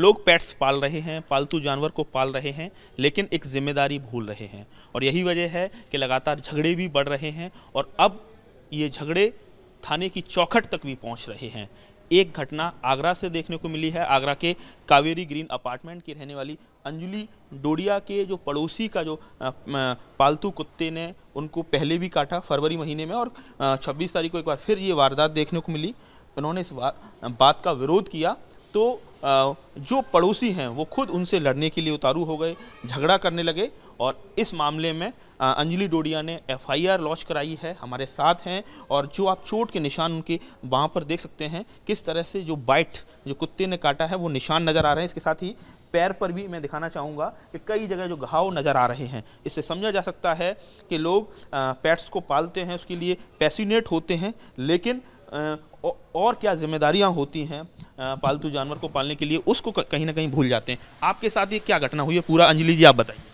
लोग पेट्स पाल रहे हैं पालतू जानवर को पाल रहे हैं लेकिन एक जिम्मेदारी भूल रहे हैं और यही वजह है कि लगातार झगड़े भी बढ़ रहे हैं और अब ये झगड़े थाने की चौखट तक भी पहुंच रहे हैं एक घटना आगरा से देखने को मिली है आगरा के कावेरी ग्रीन अपार्टमेंट की रहने वाली अंजलि डोडिया के जो पड़ोसी का जो पालतू कुत्ते ने उनको पहले भी काटा फरवरी महीने में और 26 तारीख को एक बार फिर ये वारदात देखने को मिली उन्होंने इस बात का विरोध किया तो जो पड़ोसी हैं वो खुद उनसे लड़ने के लिए उतारू हो गए झगड़ा करने लगे और इस मामले में अंजलि डोडिया ने एफआईआर लॉन्च कराई है हमारे साथ हैं और जो आप चोट के निशान उनके वहाँ पर देख सकते हैं किस तरह से जो बाइट जो कुत्ते ने काटा है वो निशान नज़र आ रहे हैं इसके साथ ही पैर पर भी मैं दिखाना चाहूँगा कि कई जगह जो घाव नज़र आ रहे हैं इससे समझा जा सकता है कि लोग पैट्स को पालते हैं उसके लिए पैसिनेट होते हैं लेकिन और क्या जिम्मेदारियां होती हैं पालतू जानवर को पालने के लिए उसको कहीं ना कहीं भूल जाते हैं आपके साथ ये क्या घटना हुई है पूरा अंजलि जी आप बताइए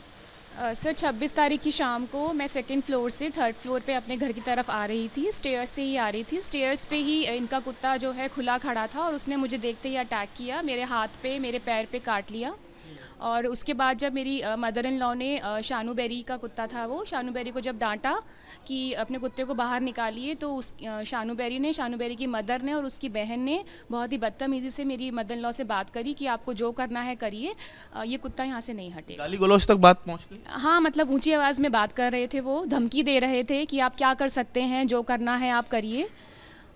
सर uh, छब्बीस तारीख की शाम को मैं सेकंड फ्लोर से थर्ड फ्लोर पे अपने घर की तरफ आ रही थी स्टेयर्स से ही आ रही थी स्टेयर्स पे ही इनका कुत्ता जो है खुला खड़ा था और उसने मुझे देखते ही अटैक किया मेरे हाथ पे मेरे पैर पे काट लिया और उसके बाद जब मेरी मदर इन लॉ ने शानू बेरी का कुत्ता था वो शानू बेरी को जब डांटा कि अपने कुत्ते को बाहर निकालिए तो उस शानू बेरी ने शानू बेरी की मदर ने और उसकी बहन ने बहुत ही बदतमीज़ी से मेरी मदर इन लॉ से बात करी कि आपको जो करना है करिए ये कुत्ता यहाँ से नहीं हटे गाली गलौज तक बात पहुँच गई हाँ मतलब ऊँची आवाज़ में बात कर रहे थे वो धमकी दे रहे थे कि आप क्या कर सकते हैं जो करना है आप करिए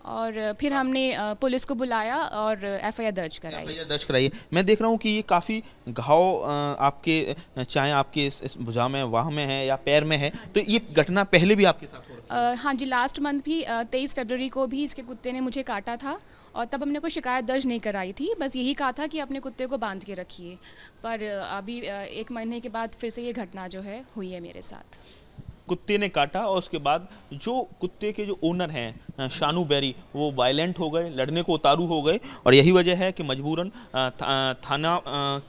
और फिर हमने पुलिस को बुलाया और एफआईआर दर्ज कराई दर्ज कराई मैं देख रहा हूँ कि ये काफ़ी घाव आपके चाहे आपके इस भुजा में वाह में है या पैर में है तो ये घटना पहले भी आपके साथ हो हाँ जी लास्ट मंथ भी तेईस फरवरी को भी इसके कुत्ते ने मुझे काटा था और तब हमने कोई शिकायत दर्ज नहीं कराई थी बस यही कहा था कि अपने कुत्ते को बांध के रखिए पर अभी एक महीने के बाद फिर से ये घटना जो है हुई है मेरे साथ कुत्ते ने काटा और उसके बाद जो कुत्ते के जो ओनर हैं शानू बैरी वो वायलेंट हो गए लड़ने को उतारू हो गए और यही वजह है कि मजबूरन थाना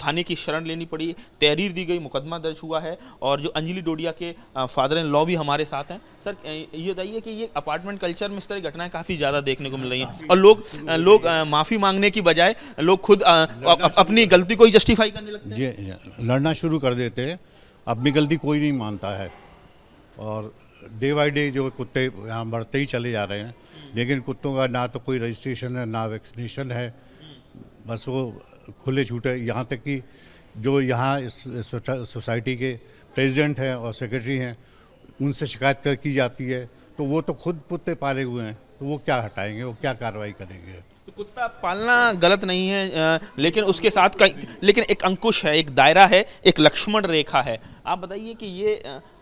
थाने की शरण लेनी पड़ी तहरीर दी गई मुकदमा दर्ज हुआ है और जो अंजलि डोडिया के फादर इन लॉ भी हमारे साथ हैं सर ये बताइए कि ये अपार्टमेंट कल्चर में इस तरह की घटनाएं काफ़ी ज़्यादा देखने को मिल रही हैं और लोग लोग माफ़ी मांगने की बजाय लोग खुद अपनी गलती को ही जस्टिफाई करने लगते हैं लड़ना शुरू कर देते हैं अपनी गलती कोई नहीं मानता है और डे बाई डे जो कुत्ते यहाँ बढ़ते ही चले जा रहे हैं लेकिन कुत्तों का ना तो कोई रजिस्ट्रेशन है ना वैक्सीनेशन है बस वो खुले छूटे यहाँ तक कि जो यहाँ इस सोसाइटी के प्रेसिडेंट हैं और सेक्रेटरी हैं उनसे शिकायत कर की जाती है तो वो तो खुद कुत्ते पाले हुए हैं तो वो क्या हटाएंगे वो क्या कार्रवाई करेंगे तो कुत्ता पालना गलत नहीं है लेकिन उसके साथ का लेकिन एक अंकुश है एक दायरा है एक लक्ष्मण रेखा है आप बताइए कि ये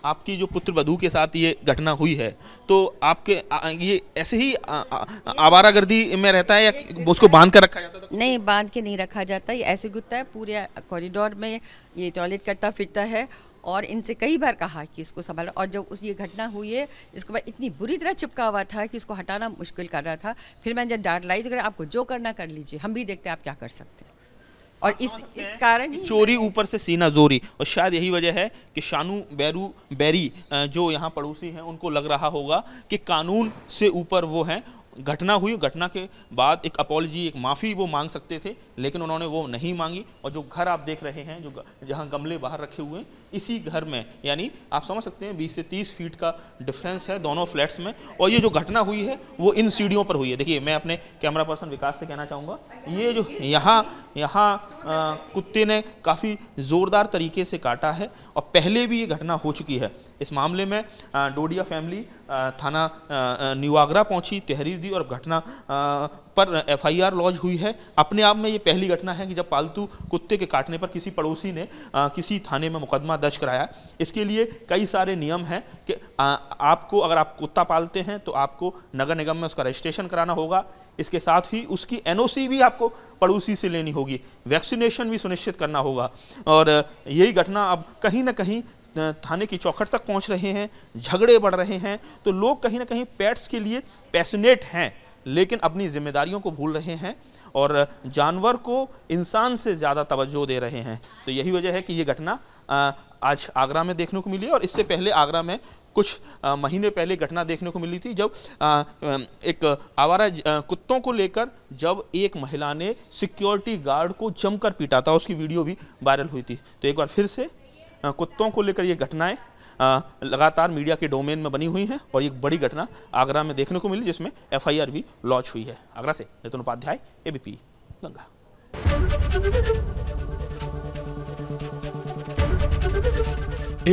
आपकी जो पुत्र वधु के साथ ये घटना हुई है तो आपके ये ऐसे ही आवारागर्दी में रहता है या उसको बांध कर रखा जाता है नहीं बांध के नहीं रखा जाता ये ऐसे कुत्ता है पूरे कॉरिडोर में ये टॉयलेट करता फिरता है और इनसे कई बार कहा कि इसको संभालो और जब उस ये घटना हुई है इसको मैं इतनी बुरी तरह चिपका हुआ था कि इसको हटाना मुश्किल कर रहा था फिर मैंने जब डांट लाई तो कहा आपको जो करना कर लीजिए हम भी देखते हैं आप क्या कर सकते हैं और इस हाँ, इस कारण चोरी ऊपर से सीना जोरी और शायद यही वजह है कि शानू बैरू बैरी जो यहाँ पड़ोसी हैं उनको लग रहा होगा कि कानून से ऊपर वो हैं घटना हुई घटना के बाद एक अपॉलजी एक माफ़ी वो मांग सकते थे लेकिन उन्होंने वो नहीं मांगी और जो घर आप देख रहे हैं जो जहाँ गमले बाहर रखे हुए हैं इसी घर में यानी आप समझ सकते हैं 20 से 30 फीट का डिफरेंस है दोनों फ्लैट्स में और ये जो घटना हुई है वो इन सीढ़ियों पर हुई है देखिए मैं अपने कैमरा पर्सन विकास से कहना चाहूँगा ये जो यहाँ यहाँ कुत्ते ने काफ़ी ज़ोरदार तरीके से काटा है और पहले भी ये घटना हो चुकी है इस मामले में डोडिया फैमिली थाना न्यूआगरा पहुंची तहरीर दी और घटना पर एफआईआर लॉज हुई है अपने आप में ये पहली घटना है कि जब पालतू कुत्ते के काटने पर किसी पड़ोसी ने किसी थाने में मुकदमा दर्ज कराया इसके लिए कई सारे नियम हैं कि आपको अगर आप कुत्ता पालते हैं तो आपको नगर निगम में उसका रजिस्ट्रेशन कराना होगा इसके साथ ही उसकी एनओसी भी आपको पड़ोसी से लेनी होगी वैक्सीनेशन भी सुनिश्चित करना होगा और यही घटना अब कहीं ना कहीं थाने की चौखट तक पहुंच रहे हैं झगड़े बढ़ रहे हैं तो लोग कहीं ना कहीं पैट्स के लिए पैसनेट हैं लेकिन अपनी जिम्मेदारियों को भूल रहे हैं और जानवर को इंसान से ज़्यादा तवज्जो दे रहे हैं तो यही वजह है कि ये घटना आज आगरा में देखने को मिली और इससे पहले आगरा में कुछ महीने पहले घटना देखने को मिली थी जब एक आवारा कुत्तों को लेकर जब एक महिला ने सिक्योरिटी गार्ड को जमकर पीटा था उसकी वीडियो भी वायरल हुई थी तो एक बार फिर से कुत्तों को लेकर ये घटनाएं लगातार मीडिया के डोमेन में बनी हुई हैं और एक बड़ी घटना आगरा में देखने को मिली जिसमें एफआईआर भी लॉन्च हुई है आगरा से नितिन उपाध्याय एबीपी गंगा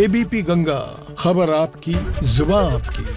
एबीपी गंगा खबर आपकी जुबा आपकी